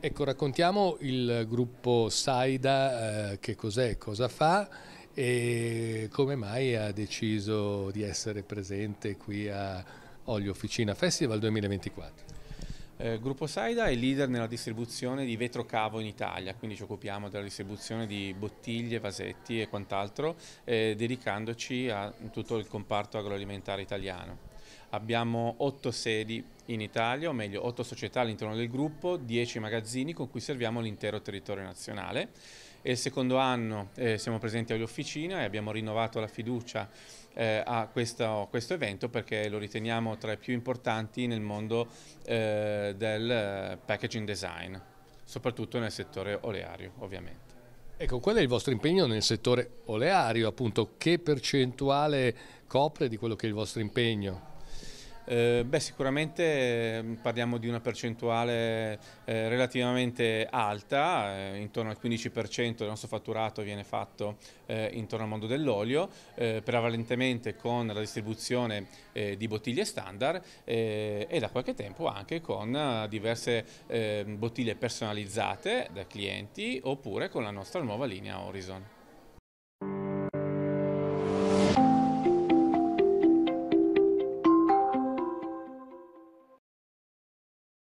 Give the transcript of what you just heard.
Ecco, raccontiamo il gruppo Saida, eh, che cos'è, cosa fa e come mai ha deciso di essere presente qui a Olio Officina Festival 2024. Eh, Gruppo Saida è leader nella distribuzione di vetro cavo in Italia, quindi ci occupiamo della distribuzione di bottiglie, vasetti e quant'altro, eh, dedicandoci a tutto il comparto agroalimentare italiano. Abbiamo otto sedi in Italia, o meglio otto società all'interno del gruppo, dieci magazzini con cui serviamo l'intero territorio nazionale. E il secondo anno eh, siamo presenti all'officina e abbiamo rinnovato la fiducia eh, a questo, questo, evento perché lo riteniamo tra i più importanti nel mondo eh, del eh, packaging design, soprattutto nel settore oleario ovviamente. Ecco, qual è il vostro impegno nel settore oleario? Appunto, che percentuale copre di quello che è il vostro impegno? Eh, beh, sicuramente mm, parliamo di una percentuale eh, relativamente alta, eh, intorno al 15% del nostro fatturato viene fatto eh, intorno al mondo dell'olio, eh, prevalentemente con la distribuzione eh, di bottiglie standard e da qualche tempo anche con diverse bottiglie personalizzate da clienti oppure con la nostra nuova linea Horizon.